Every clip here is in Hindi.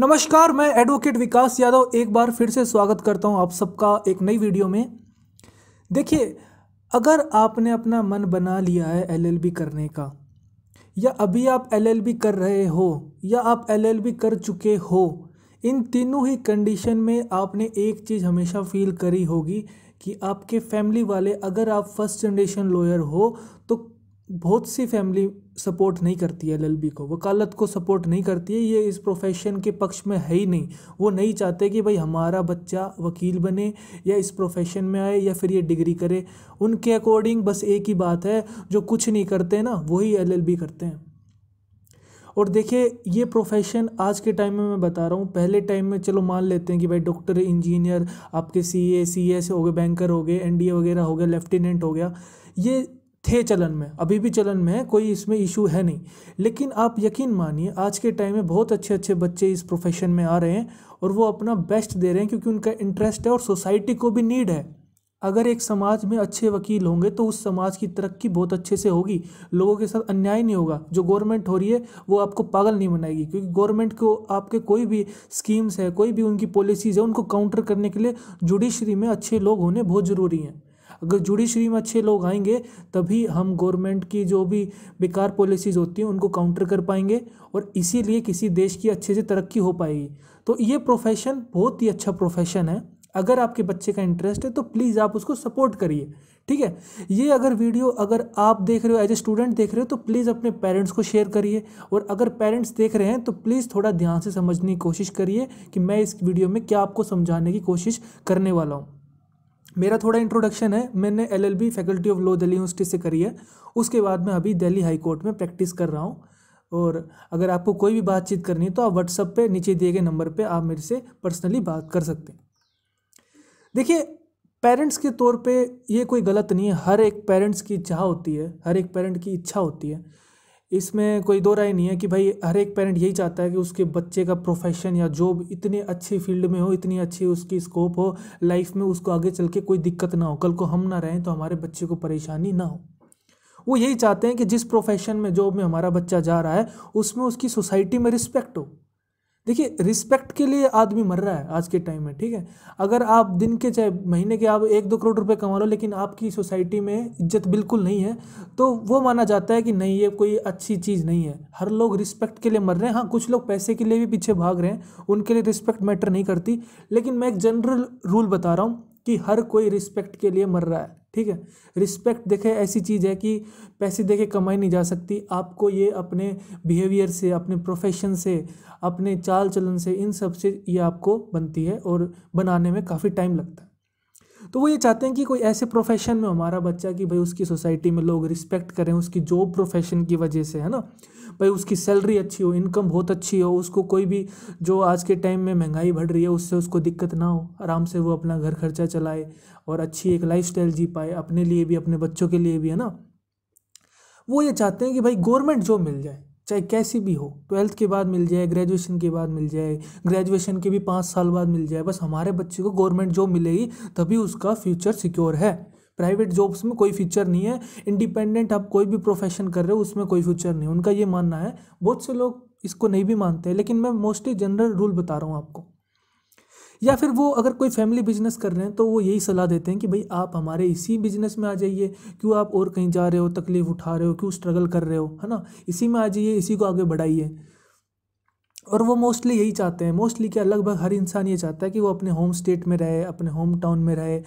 नमस्कार मैं एडवोकेट विकास यादव एक बार फिर से स्वागत करता हूं आप सबका एक नई वीडियो में देखिए अगर आपने अपना मन बना लिया है एलएलबी करने का या अभी आप एलएलबी कर रहे हो या आप एलएलबी कर चुके हो इन तीनों ही कंडीशन में आपने एक चीज़ हमेशा फील करी होगी कि आपके फैमिली वाले अगर आप फर्स्ट जनरेशन लॉयर हो तो बहुत सी फैमिली सपोर्ट नहीं करती है एल को वकालत को सपोर्ट नहीं करती है ये इस प्रोफेशन के पक्ष में है ही नहीं वो नहीं चाहते कि भाई हमारा बच्चा वकील बने या इस प्रोफेशन में आए या फिर ये डिग्री करे उनके अकॉर्डिंग बस एक ही बात है जो कुछ नहीं करते ना वही एल करते हैं और देखिए ये प्रोफेशन आज के टाइम में मैं बता रहा हूँ पहले टाइम में चलो मान लेते हैं कि भाई डॉक्टर इंजीनियर आपके सी ए सी एस हो गए बैंकर हो गए एन डी ए वगैरह हो गया लेफ्टिनेंट हो गया ये थे चलन में अभी भी चलन में है कोई इसमें इशू है नहीं लेकिन आप यकीन मानिए आज के टाइम में बहुत अच्छे अच्छे बच्चे इस प्रोफेशन में आ रहे हैं और वो अपना बेस्ट दे रहे हैं क्योंकि उनका इंटरेस्ट है और सोसाइटी को भी नीड है अगर एक समाज में अच्छे वकील होंगे तो उस समाज की तरक्की बहुत अच्छे से होगी लोगों के साथ अन्याय नहीं होगा जो गवर्नमेंट हो रही है वो आपको पागल नहीं बनाएगी क्योंकि गवर्नमेंट को आपके कोई भी स्कीम्स है कोई भी उनकी पॉलिसीज़ है उनको काउंटर करने के लिए जुडिशरी में अच्छे लोग होने बहुत ज़रूरी हैं अगर जुडिशरी में अच्छे लोग आएंगे तभी हम गवर्नमेंट की जो भी बेकार पॉलिसीज़ होती हैं उनको काउंटर कर पाएंगे और इसीलिए किसी देश की अच्छे से तरक्की हो पाएगी तो ये प्रोफेशन बहुत ही अच्छा प्रोफेशन है अगर आपके बच्चे का इंटरेस्ट है तो प्लीज़ आप उसको सपोर्ट करिए ठीक है ये अगर वीडियो अगर आप देख रहे हो एज ए स्टूडेंट देख रहे हो तो प्लीज़ अपने पेरेंट्स को शेयर करिए और अगर पेरेंट्स देख रहे हैं तो प्लीज़ थोड़ा ध्यान से समझने की कोशिश करिए कि मैं इस वीडियो में क्या आपको समझाने की कोशिश करने वाला हूँ मेरा थोड़ा इंट्रोडक्शन है मैंने LLB faculty of law Delhi university से करी है उसके बाद मैं अभी दिल्ली हाई कोर्ट में प्रैक्टिस कर रहा हूँ और अगर आपको कोई भी बातचीत करनी है तो आप व्हाट्सअप पे नीचे दिए गए नंबर पे आप मेरे से पर्सनली बात कर सकते हैं देखिए पेरेंट्स के तौर पे ये कोई गलत नहीं है हर एक पेरेंट्स की चाह होती है हर एक पेरेंट की इच्छा होती है इसमें कोई दो राय नहीं है कि भाई हर एक पेरेंट यही चाहता है कि उसके बच्चे का प्रोफेशन या जॉब इतनी अच्छी फील्ड में हो इतनी अच्छी उसकी स्कोप हो लाइफ में उसको आगे चल के कोई दिक्कत ना हो कल को हम ना रहें तो हमारे बच्चे को परेशानी ना हो वो यही चाहते हैं कि जिस प्रोफेशन में जॉब में हमारा बच्चा जा रहा है उसमें उसकी सोसाइटी में रिस्पेक्ट हो देखिए रिस्पेक्ट के लिए आदमी मर रहा है आज के टाइम में ठीक है अगर आप दिन के चाहे महीने के आप एक दो करोड़ रुपए कमा लो लेकिन आपकी सोसाइटी में इज्जत बिल्कुल नहीं है तो वो माना जाता है कि नहीं ये कोई अच्छी चीज़ नहीं है हर लोग रिस्पेक्ट के लिए मर रहे हैं हाँ कुछ लोग पैसे के लिए भी पीछे भाग रहे हैं उनके लिए रिस्पेक्ट मैटर नहीं करती लेकिन मैं एक जनरल रूल बता रहा हूँ कि हर कोई रिस्पेक्ट के लिए मर रहा है ठीक है रिस्पेक्ट देखे ऐसी चीज़ है कि पैसे देखे कमाई नहीं जा सकती आपको ये अपने बिहेवियर से अपने प्रोफेशन से अपने चाल चलन से इन सब से ये आपको बनती है और बनाने में काफ़ी टाइम लगता है तो वो ये चाहते हैं कि कोई ऐसे प्रोफेशन में हमारा बच्चा कि भाई उसकी सोसाइटी में लोग रिस्पेक्ट करें उसकी जॉब प्रोफेशन की वजह से है ना भाई उसकी सैलरी अच्छी हो इनकम बहुत अच्छी हो उसको कोई भी जो आज के टाइम में महंगाई बढ़ रही है उससे उसको दिक्कत ना हो आराम से वो अपना घर खर्चा चलाए और अच्छी एक लाइफ जी पाए अपने लिए भी अपने बच्चों के लिए भी है ना वो ये चाहते हैं कि भाई गवर्नमेंट जॉब मिल जाए चाहे कैसी भी हो ट्वेल्थ के बाद मिल जाए ग्रेजुएशन के बाद मिल जाए ग्रेजुएशन के भी पाँच साल बाद मिल जाए बस हमारे बच्चे को गवर्नमेंट जॉब मिलेगी तभी उसका फ्यूचर सिक्योर है प्राइवेट जॉब्स में कोई फ्यूचर नहीं है इंडिपेंडेंट आप कोई भी प्रोफेशन कर रहे हो उसमें कोई फ्यूचर नहीं उनका ये मानना है बहुत से लोग इसको नहीं भी मानते लेकिन मैं मोस्टली जनरल रूल बता रहा हूँ आपको या फिर वो अगर कोई फैमिली बिजनेस कर रहे हैं तो वो यही सलाह देते हैं कि भाई आप हमारे इसी बिजनेस में आ जाइए क्यों आप और कहीं जा रहे हो तकलीफ उठा रहे हो क्यों स्ट्रगल कर रहे हो है ना इसी में आ जाइए इसी को आगे बढ़ाइए और वो मोस्टली यही चाहते हैं मोस्टली क्या लगभग हर इंसान ये चाहता है कि वो अपने होम स्टेट में रहे अपने होम टाउन में रहे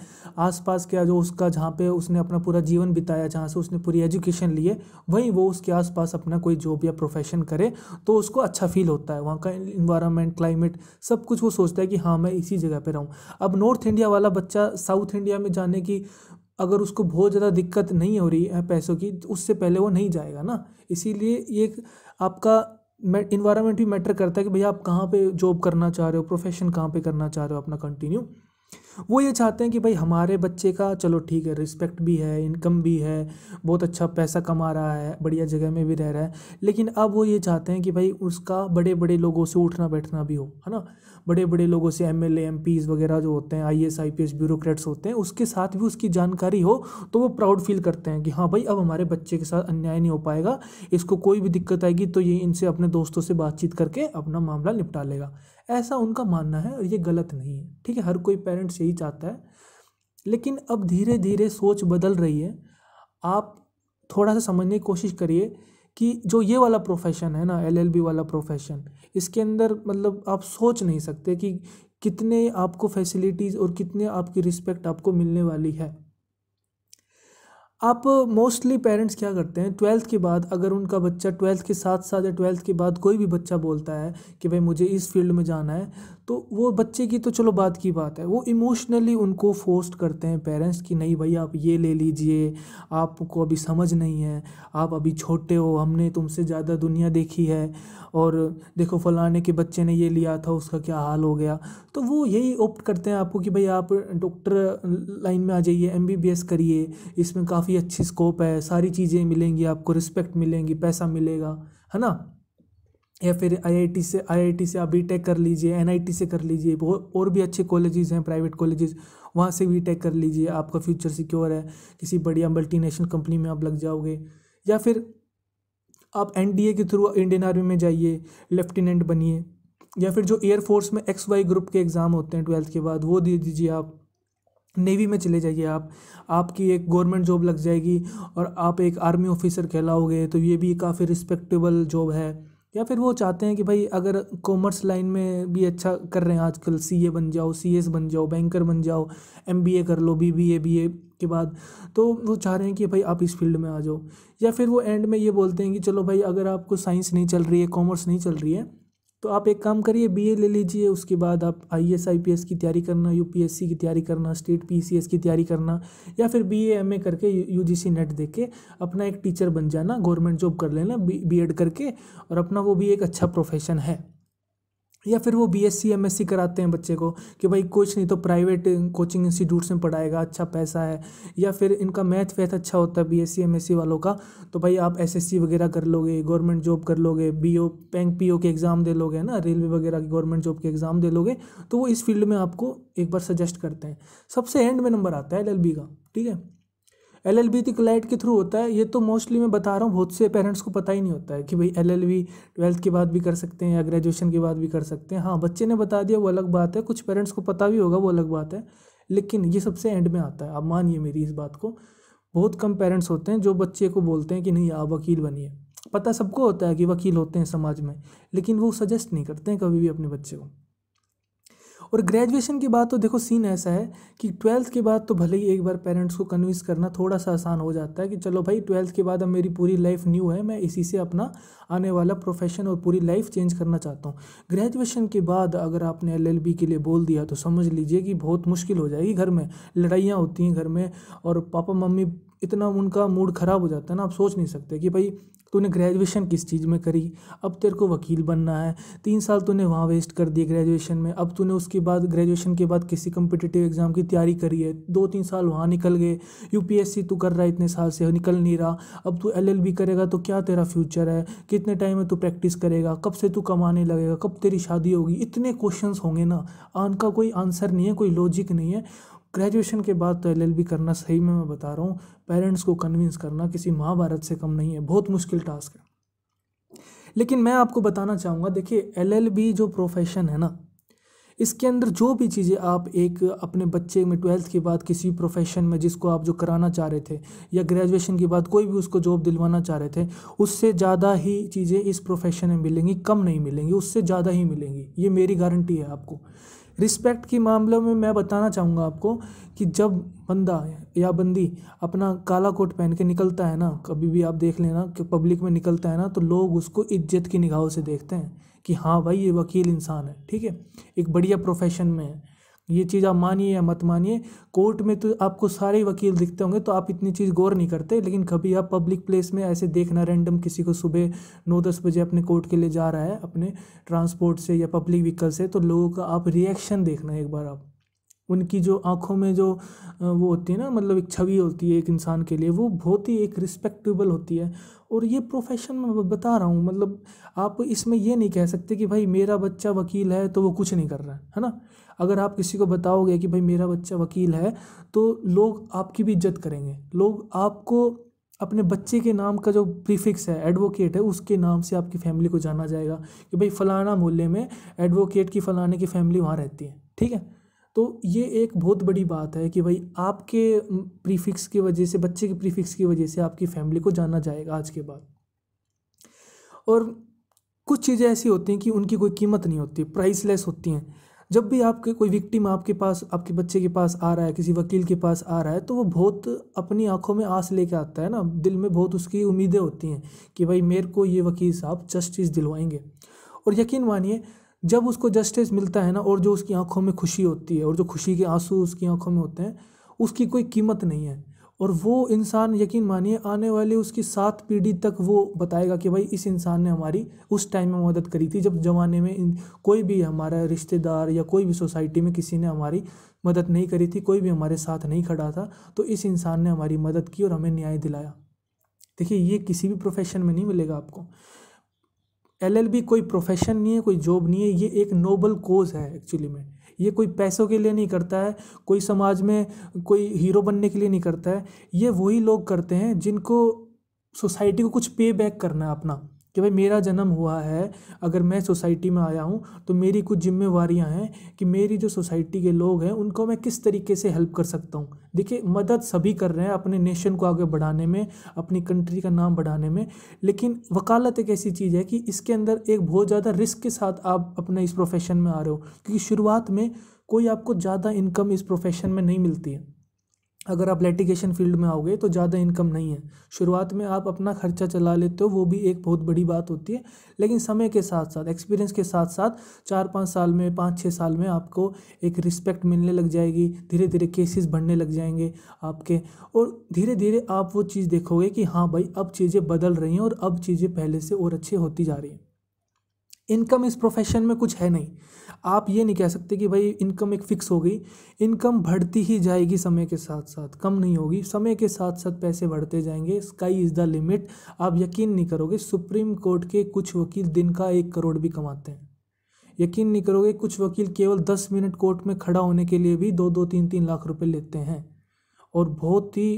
आसपास क्या जो उसका जहाँ पे उसने अपना पूरा जीवन बिताया जहाँ से उसने पूरी एजुकेशन लिए वहीं वो उसके आसपास अपना कोई जॉब या प्रोफेशन करे तो उसको अच्छा फील होता है वहाँ का इन्वायरमेंट क्लाइमेट सब कुछ वो सोचता है कि हाँ मैं इसी जगह पर रहूँ अब नॉर्थ इंडिया वाला बच्चा साउथ इंडिया में जाने की अगर उसको बहुत ज़्यादा दिक्कत नहीं हो रही है पैसों की तो उससे पहले वो नहीं जाएगा ना इसीलिए ये आपका इन्वायरमेंट भी मैटर करता है कि भैया आप कहाँ पे जॉब करना चाह रहे हो प्रोफेशन कहाँ पे करना चाह रहे हो अपना कंटिन्यू वो ये चाहते हैं कि भाई हमारे बच्चे का चलो ठीक है रिस्पेक्ट भी है इनकम भी है बहुत अच्छा पैसा कमा रहा है बढ़िया जगह में भी रह रहा है लेकिन अब वो ये चाहते हैं कि भाई उसका बड़े बड़े लोगों से उठना बैठना भी हो है ना बड़े बड़े लोगों से एम एल वगैरह जो होते हैं आई एस ब्यूरोक्रेट्स होते हैं उसके साथ भी उसकी जानकारी हो तो वो प्राउड फील करते हैं कि हाँ भाई अब हमारे बच्चे के साथ अन्याय नहीं हो पाएगा इसको कोई भी दिक्कत आएगी तो ये इनसे अपने दोस्तों से बातचीत करके अपना मामला निपटा लेगा ऐसा उनका मानना है और ये गलत नहीं है ठीक है हर कोई पेरेंट्स यही चाहता है लेकिन अब धीरे धीरे सोच बदल रही है आप थोड़ा सा समझने की कोशिश करिए कि जो ये वाला प्रोफेशन है ना एलएलबी वाला प्रोफेशन इसके अंदर मतलब आप सोच नहीं सकते कि कितने आपको फैसिलिटीज़ और कितने आपकी रिस्पेक्ट आपको मिलने वाली है आप मोस्टली पेरेंट्स क्या करते हैं ट्वेल्थ के बाद अगर उनका बच्चा ट्वेल्थ के साथ साथ या ट्वेल्थ के बाद कोई भी बच्चा बोलता है कि भाई मुझे इस फील्ड में जाना है तो वो बच्चे की तो चलो बात की बात है वो इमोशनली उनको फोर्स्ड करते हैं पेरेंट्स कि नहीं भाई आप ये ले लीजिए आपको अभी समझ नहीं है आप अभी छोटे हो हमने तुमसे ज़्यादा दुनिया देखी है और देखो फलाने के बच्चे ने ये लिया था उसका क्या हाल हो गया तो वो यही ऑप्ट करते हैं आपको कि भाई आप डॉक्टर लाइन में आ जाइए एम करिए इसमें काफ़ी अच्छी स्कोप है सारी चीज़ें मिलेंगी आपको रिस्पेक्ट मिलेंगी पैसा मिलेगा है ना या फिर आईआईटी से आईआईटी से आप बी टेक कर लीजिए एनआईटी से कर लीजिए बहुत और भी अच्छे कॉलेजेस हैं प्राइवेट कॉलेजेस वहाँ से बी टेक कर लीजिए आपका फ्यूचर सिक्योर है किसी बढ़िया मल्टीनेशनल कंपनी में आप लग जाओगे या फिर आप एनडीए के थ्रू इंडियन आर्मी में जाइए लेफ्टिनेंट बनिए या फिर जो एयरफोर्स में एक्स वाई ग्रुप के एग्ज़ाम होते हैं ट्वेल्थ के बाद वो दे दीजिए आप नेवी में चले जाइए आप आपकी एक गवर्नमेंट जॉब लग जाएगी और आप एक आर्मी ऑफिसर कहलाओगे तो ये भी काफ़ी रिस्पेक्टेबल जॉब है या फिर वो चाहते हैं कि भाई अगर कॉमर्स लाइन में भी अच्छा कर रहे हैं आजकल सी ए बन जाओ सी एस बन जाओ बैंकर बन जाओ एम बी ए कर लो B B A B A के बाद तो वो चाह रहे हैं कि भाई आप इस फील्ड में आ जाओ या फिर वो एंड में ये बोलते हैं कि चलो भाई अगर आपको साइंस नहीं चल रही है कॉमर्स नहीं चल रही है तो आप एक काम करिए बीए ले लीजिए उसके बाद आप आईएएस आईपीएस की तैयारी करना यूपीएससी की तैयारी करना स्टेट पीसीएस की तैयारी करना या फिर बीए एमए करके यूजीसी नेट दे के अपना एक टीचर बन जाना गवर्नमेंट जॉब कर लेना बीएड करके और अपना वो भी एक अच्छा प्रोफेशन है या फिर वो B S C M S C कराते हैं बच्चे को कि भाई कुछ नहीं तो प्राइवेट कोचिंग इंस्टीट्यूट्स में पढ़ाएगा अच्छा पैसा है या फिर इनका मैथ वैथ अच्छा होता है B S C M S C वालों का तो भाई आप एस एस सी वगैरह कर लोगे गवर्नमेंट जॉब कर लोगे B O bank P O के एग्ज़ाम दे लोगे है ना रेलवे वगैरह की गवर्नमेंट जॉब के एग्ज़ाम दे लोगे तो वो इस फील्ड में आपको एक बार सजेस्ट करते हैं सबसे एंड में नंबर आता है एल एल बी का ठीक है एल एल बी क्लाइट के थ्रू होता है ये तो मोस्टली मैं बता रहा हूँ बहुत से पेरेंट्स को पता ही नहीं होता है कि भाई एल एल बी ट्वेल्थ के बाद भी कर सकते हैं या ग्रेजुएशन के बाद भी कर सकते हैं हाँ बच्चे ने बता दिया वो अलग बात है कुछ पेरेंट्स को पता भी होगा वो अलग बात है लेकिन ये सबसे एंड में आता है आप मानिए मेरी इस बात को बहुत कम पेरेंट्स होते हैं जो बच्चे को बोलते हैं कि नहीं आप वकील बनिए पता सबको होता है कि वकील होते हैं समाज में लेकिन वो सजेस्ट नहीं करते हैं कभी भी अपने बच्चे को और ग्रेजुएशन के बाद तो देखो सीन ऐसा है कि ट्वेल्थ के बाद तो भले ही एक बार पेरेंट्स को कन्विंस करना थोड़ा सा आसान हो जाता है कि चलो भाई ट्वेल्थ के बाद अब मेरी पूरी लाइफ न्यू है मैं इसी से अपना आने वाला प्रोफेशन और पूरी लाइफ चेंज करना चाहता हूँ ग्रेजुएशन के बाद अगर आपने एल के लिए बोल दिया तो समझ लीजिए कि बहुत मुश्किल हो जाएगी घर में लड़ाइयाँ होती हैं घर में और पापा मम्मी इतना उनका मूड ख़राब हो जाता है ना आप सोच नहीं सकते कि भाई तूने ग्रेजुएशन किस चीज़ में करी अब तेरे को वकील बनना है तीन साल तूने वहाँ वेस्ट कर दिए ग्रेजुएशन में अब तूने उसके बाद ग्रेजुएशन के बाद किसी कम्पिटिटिव एग्ज़ाम की तैयारी करी है दो तीन साल वहाँ निकल गए यू तू कर रहा है इतने साल से निकल नहीं रहा अब तू एल करेगा तो क्या तेरा फ्यूचर है कितने टाइम में तू प्रैक्टिस करेगा कब से तू कमाने लगेगा कब तेरी शादी होगी इतने क्वेश्चन होंगे ना आन का कोई आंसर नहीं है कोई लॉजिक नहीं है ग्रेजुएशन के बाद तो एल करना सही में मैं बता रहा हूँ पेरेंट्स को कन्विंस करना किसी महाभारत से कम नहीं है बहुत मुश्किल टास्क है लेकिन मैं आपको बताना चाहूँगा देखिए एल जो प्रोफेशन है ना इसके अंदर जो भी चीज़ें आप एक अपने बच्चे में ट्वेल्थ के बाद किसी प्रोफेशन में जिसको आप जो कराना चाह रहे थे या ग्रेजुएशन के बाद कोई भी उसको जॉब दिलवाना चाह रहे थे उससे ज़्यादा ही चीज़ें इस प्रोफेशन में मिलेंगी कम नहीं मिलेंगी उससे ज़्यादा ही मिलेंगी ये मेरी गारंटी है आपको रिस्पेक्ट के मामले में मैं बताना चाहूँगा आपको कि जब बंदा या बंदी अपना काला कोट पहन के निकलता है ना कभी भी आप देख लेना कि पब्लिक में निकलता है ना तो लोग उसको इज्जत की निगाहों से देखते हैं कि हाँ भाई ये वकील इंसान है ठीक है एक बढ़िया प्रोफेशन में है ये चीज़ आप मानिए या मत मानिए कोर्ट में तो आपको सारे वकील दिखते होंगे तो आप इतनी चीज़ गौर नहीं करते लेकिन कभी आप पब्लिक प्लेस में ऐसे देखना रैंडम किसी को सुबह नौ दस बजे अपने कोर्ट के लिए जा रहा है अपने ट्रांसपोर्ट से या पब्लिक व्हीकल से तो लोगों का आप रिएक्शन देखना एक बार आप उनकी जो आंखों में जो वो होती है ना मतलब एक छवि होती है एक इंसान के लिए वो बहुत ही एक रिस्पेक्टेबल होती है और ये प्रोफेशन में बता रहा हूँ मतलब आप इसमें ये नहीं कह सकते कि भाई मेरा बच्चा वकील है तो वो कुछ नहीं कर रहा है है ना अगर आप किसी को बताओगे कि भाई मेरा बच्चा वकील है तो लोग आपकी भी इज्जत करेंगे लोग आपको अपने बच्चे के नाम का जो प्रीफिक्स है एडवोकेट है उसके नाम से आपकी फैमिली को जाना जाएगा कि भाई फ़लाना मोहल्ले में एडवोकेट की फ़लाने की फैमिली वहाँ रहती है ठीक है तो ये एक बहुत बड़ी बात है कि भाई आपके प्रीफिक्स की वजह से बच्चे के प्रीफिक्स की वजह से आपकी फैमिली को जाना जाएगा आज के बाद और कुछ चीज़ें ऐसी होती हैं कि उनकी कोई कीमत नहीं होती प्राइसलेस होती हैं जब भी आपके कोई विक्टिम आपके पास आपके बच्चे के पास आ रहा है किसी वकील के पास आ रहा है तो वो बहुत अपनी आंखों में आस लेके आता है ना दिल में बहुत उसकी उम्मीदें होती हैं कि भाई मेरे को ये वकील साहब जस्टिस दिलवाएंगे और यकीन मानिए जब उसको जस्टिस मिलता है ना और जो उसकी आंखों में खुशी होती है और जो खुशी के आंसू उसकी आंखों में होते हैं उसकी कोई कीमत नहीं है और वो इंसान यकीन मानिए आने वाले उसकी सात पीढ़ी तक वो बताएगा कि भाई इस इंसान ने हमारी उस टाइम में मदद करी थी जब ज़माने में कोई भी हमारा रिश्तेदार या कोई भी सोसाइटी में किसी ने हमारी मदद नहीं करी थी कोई भी हमारे साथ नहीं खड़ा था तो इस इंसान ने हमारी मदद की और हमें न्याय दिलाया देखिए ये किसी भी प्रोफेशन में नहीं मिलेगा आपको एल कोई प्रोफेशन नहीं है कोई जॉब नहीं है ये एक नोबल कोज है एक्चुअली में ये कोई पैसों के लिए नहीं करता है कोई समाज में कोई हीरो बनने के लिए नहीं करता है ये वही लोग करते हैं जिनको सोसाइटी को कुछ पे बैक करना है अपना कि भाई मेरा जन्म हुआ है अगर मैं सोसाइटी में आया हूँ तो मेरी कुछ जिम्मेवारियाँ हैं कि मेरी जो सोसाइटी के लोग हैं उनको मैं किस तरीके से हेल्प कर सकता हूँ देखिए मदद सभी कर रहे हैं अपने नेशन को आगे बढ़ाने में अपनी कंट्री का नाम बढ़ाने में लेकिन वकालत एक ऐसी चीज़ है कि इसके अंदर एक बहुत ज़्यादा रिस्क के साथ आप अपने इस प्रोफेशन में आ रहे हो क्योंकि शुरुआत में कोई आपको ज़्यादा इनकम इस प्रोफेशन में नहीं मिलती है अगर आप लेटिगेशन फील्ड में आओगे तो ज़्यादा इनकम नहीं है शुरुआत में आप अपना खर्चा चला लेते हो वो भी एक बहुत बड़ी बात होती है लेकिन समय के साथ साथ एक्सपीरियंस के साथ साथ चार पाँच साल में पाँच छः साल में आपको एक रिस्पेक्ट मिलने लग जाएगी धीरे धीरे केसेस बढ़ने लग जाएंगे आपके और धीरे धीरे आप वो चीज़ देखोगे कि हाँ भाई अब चीज़ें बदल रही हैं और अब चीज़ें पहले से और अच्छी होती जा रही हैं इनकम इस प्रोफेशन में कुछ है नहीं आप ये नहीं कह सकते कि भाई इनकम एक फ़िक्स हो गई इनकम बढ़ती ही जाएगी समय के साथ साथ कम नहीं होगी समय के साथ साथ पैसे बढ़ते जाएंगे स्काई इज़ द लिमिट आप यकीन नहीं करोगे सुप्रीम कोर्ट के कुछ वकील दिन का एक करोड़ भी कमाते हैं यकीन नहीं करोगे कुछ वकील केवल दस मिनट कोर्ट में खड़ा होने के लिए भी दो दो तीन तीन लाख रुपये लेते हैं और बहुत ही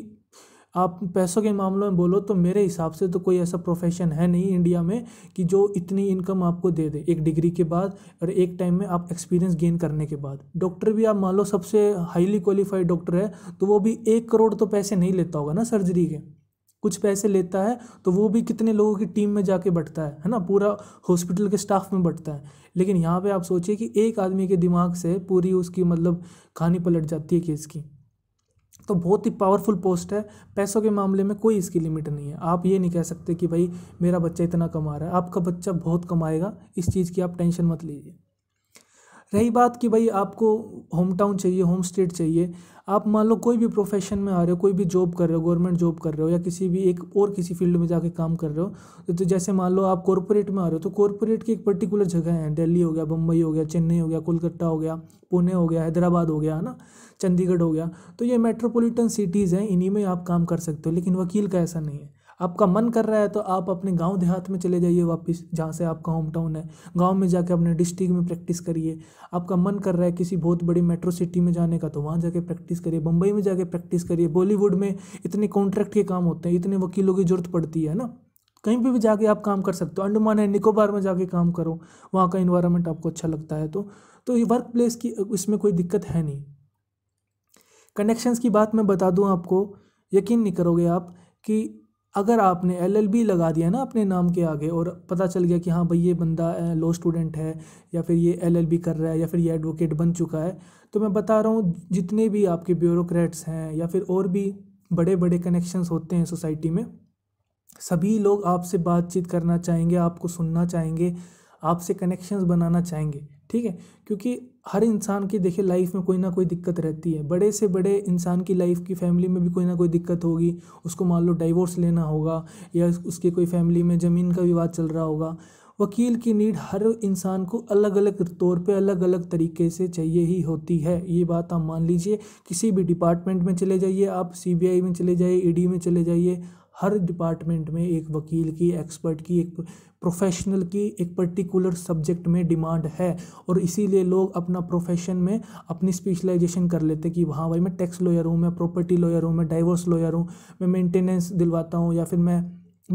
आप पैसों के मामलों में बोलो तो मेरे हिसाब से तो कोई ऐसा प्रोफेशन है नहीं इंडिया में कि जो इतनी इनकम आपको दे दे एक डिग्री के बाद और एक टाइम में आप एक्सपीरियंस गेन करने के बाद डॉक्टर भी आप मान लो सबसे हाईली क्वालिफाइड डॉक्टर है तो वो भी एक करोड़ तो पैसे नहीं लेता होगा ना सर्जरी के कुछ पैसे लेता है तो वो भी कितने लोगों की टीम में जाके बटता है है ना पूरा हॉस्पिटल के स्टाफ में बटता है लेकिन यहाँ पे आप सोचिए कि एक आदमी के दिमाग से पूरी उसकी मतलब कहानी पलट जाती है केस की तो बहुत ही पावरफुल पोस्ट है पैसों के मामले में कोई इसकी लिमिट नहीं है आप ये नहीं कह सकते कि भाई मेरा बच्चा इतना कमा रहा है आपका बच्चा बहुत कमाएगा इस चीज़ की आप टेंशन मत लीजिए रही बात कि भाई आपको होम टाउन चाहिए होम स्टेट चाहिए आप मान लो कोई भी प्रोफेशन में आ रहे हो कोई भी जॉब कर रहे हो गवर्नमेंट जॉब कर रहे हो या किसी भी एक और किसी फील्ड में जाके काम कर रहे हो तो जैसे मान लो आप कॉरपोरेट में आ रहे हो तो कॉरपोरेट की एक पर्टिकुलर जगह है दिल्ली हो गया बम्बई हो गया चेन्नई हो गया कोलकाता हो गया पुणे हो गया हैदराबाद हो गया है ना चंडीगढ़ हो गया तो ये मेट्रोपॉलिटन सिटीज़ हैं इन्हीं में आप काम कर सकते हो लेकिन वकील का ऐसा नहीं है आपका मन कर रहा है तो आप अपने गांव देहात में चले जाइए वापस जहाँ से आपका होम टाउन है गांव में जाके अपने डिस्ट्रिक्ट में प्रैक्टिस करिए आपका मन कर रहा है किसी बहुत बड़ी मेट्रो सिटी में जाने का तो वहाँ जाके प्रैक्टिस करिए बम्बई में जाके प्रैक्टिस करिए बॉलीवुड में इतने कॉन्ट्रैक्ट के काम होते हैं इतने वकीलों की ज़रूरत पड़ती है ना कहीं पर भी जाके आप काम कर सकते हो अंडमान एंड निकोबार में जाके काम करो वहाँ का इन्वायरमेंट आपको अच्छा लगता है तो तो ये वर्क प्लेस की इसमें कोई दिक्कत है नहीं कनेक्शंस की बात मैं बता दूं आपको यकीन नहीं करोगे आप कि अगर आपने एलएलबी लगा दिया ना अपने नाम के आगे और पता चल गया कि हाँ भाई ये बंदा लॉ स्टूडेंट है या फिर ये एलएलबी कर रहा है या फिर ये एडवोकेट बन चुका है तो मैं बता रहा हूँ जितने भी आपके ब्यूरोक्रेट्स हैं या फिर और भी बड़े बड़े कनेक्शंस होते हैं सोसाइटी में सभी लोग आपसे बातचीत करना चाहेंगे आपको सुनना चाहेंगे आपसे कनेक्शंस बनाना चाहेंगे ठीक है क्योंकि हर इंसान की देखिए लाइफ में कोई ना कोई दिक्कत रहती है बड़े से बड़े इंसान की लाइफ की फैमिली में भी कोई ना कोई दिक्कत होगी उसको मान लो डाइवोर्स लेना होगा या उसकी कोई फैमिली में ज़मीन का विवाद चल रहा होगा वकील की नीड हर इंसान को अलग अलग तौर पे अलग अलग तरीके से चाहिए ही होती है ये बात आप मान लीजिए किसी भी डिपार्टमेंट में चले जाइए आप सीबीआई में चले जाइए ईडी e में चले जाइए हर डिपार्टमेंट में एक वकील की एक्सपर्ट की एक प्रोफेशनल की एक पर्टिकुलर सब्जेक्ट में डिमांड है और इसीलिए लोग अपना प्रोफेशन में अपनी स्पेशलाइजेशन कर लेते कि हाँ भाई मैं टैक्स लॉयर हूँ मैं प्रॉपर्टी लॉयर हूँ मैं डाइवोर्स लॉयर हूँ मैं मेंटेनेंस दिलवाता हूँ या फिर मैं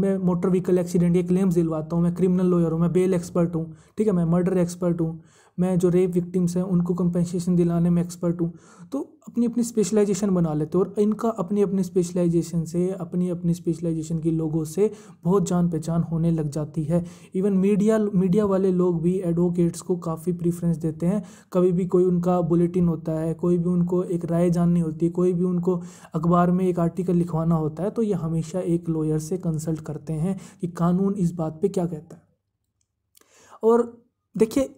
मैं मोटर व्हीकल एक्सीडेंट या क्लेम्स दिलवाता हूँ मैं क्रिमिनल लॉयर हूँ मैं बेल एक्सपर्ट हूँ ठीक है मैं मर्डर एक्सपर्ट हूँ मैं जो रेप विक्टिम्स हैं उनको कंपनसेशन दिलाने में एक्सपर्ट हूँ तो अपनी अपनी स्पेशलाइजेशन बना लेते हैं और इनका अपनी अपनी स्पेशलाइजेशन से अपनी अपनी स्पेशलाइजेशन के लोगों से बहुत जान पहचान होने लग जाती है इवन मीडिया मीडिया वाले लोग भी एडवोकेट्स को काफ़ी प्रीफरेंस देते हैं कभी भी कोई उनका बुलेटिन होता है कोई भी उनको एक राय जाननी होती है कोई भी उनको अखबार में एक आर्टिकल लिखवाना होता है तो ये हमेशा एक लॉयर से कंसल्ट करते हैं कि कानून इस बात पर क्या कहता है और देखिए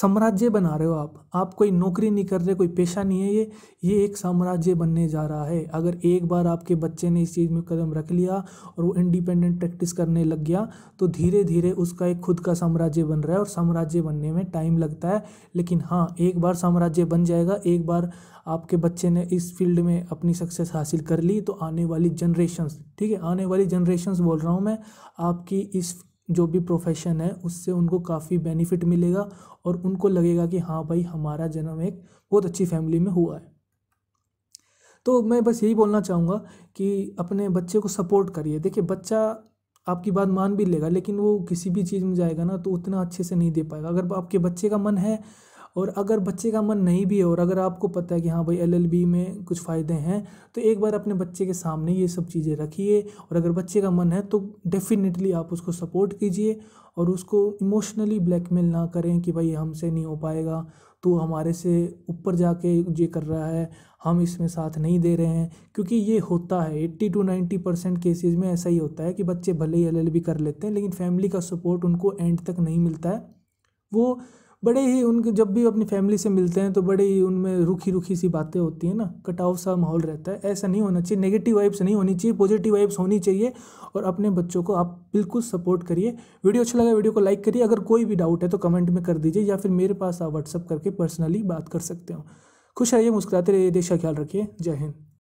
साम्राज्य बना रहे हो आप आप कोई नौकरी नहीं कर रहे कोई पेशा नहीं है ये ये एक साम्राज्य बनने जा रहा है अगर एक बार आपके बच्चे ने इस चीज़ में कदम रख लिया और वो इंडिपेंडेंट प्रैक्टिस करने लग गया तो धीरे धीरे उसका एक खुद का साम्राज्य बन रहा है और साम्राज्य बनने में टाइम लगता है लेकिन हाँ एक बार साम्राज्य बन जाएगा एक बार आपके बच्चे ने इस फील्ड में अपनी सक्सेस हासिल कर ली तो आने वाली जनरेशन्स ठीक है आने वाली जनरेशन्स बोल रहा हूँ मैं आपकी इस जो भी प्रोफेशन है उससे उनको काफ़ी बेनिफिट मिलेगा और उनको लगेगा कि हाँ भाई हमारा जन्म एक बहुत अच्छी फैमिली में हुआ है तो मैं बस यही बोलना चाहूँगा कि अपने बच्चे को सपोर्ट करिए देखिए बच्चा आपकी बात मान भी लेगा लेकिन वो किसी भी चीज़ में जाएगा ना तो उतना अच्छे से नहीं दे पाएगा अगर आपके बच्चे का मन है और अगर बच्चे का मन नहीं भी है और अगर आपको पता है कि हाँ भाई एलएलबी में कुछ फ़ायदे हैं तो एक बार अपने बच्चे के सामने ये सब चीज़ें रखिए और अगर बच्चे का मन है तो डेफिनेटली आप उसको सपोर्ट कीजिए और उसको इमोशनली ब्लैकमेल ना करें कि भाई हमसे नहीं हो पाएगा तो हमारे से ऊपर जाके ये कर रहा है हम इसमें साथ नहीं दे रहे हैं क्योंकि ये होता है eighty two ninety percent cases में ऐसा ही होता है कि बच्चे भले ही एल कर लेते हैं लेकिन फैमिली का सपोर्ट उनको एंड तक नहीं मिलता है वो बड़े ही उनके जब भी अपनी फैमिली से मिलते हैं तो बड़े ही उनमें रुखी रूखी सी बातें होती हैं ना कटाव सा माहौल रहता है ऐसा नहीं होना चाहिए नेगेटिव वाइब्स नहीं होनी चाहिए पॉजिटिव वाइब्स होनी चाहिए और अपने बच्चों को आप बिल्कुल सपोर्ट करिए वीडियो अच्छा लगा वीडियो को लाइक करिए अगर कोई भी डाउट है तो कमेंट में कर दीजिए या फिर मेरे पास आप व्हाट्सअप करके पर्सनली बात कर सकते हो खुश रहिए मुस्कुराते रहिए देश का ख्याल रखिए जय हिंद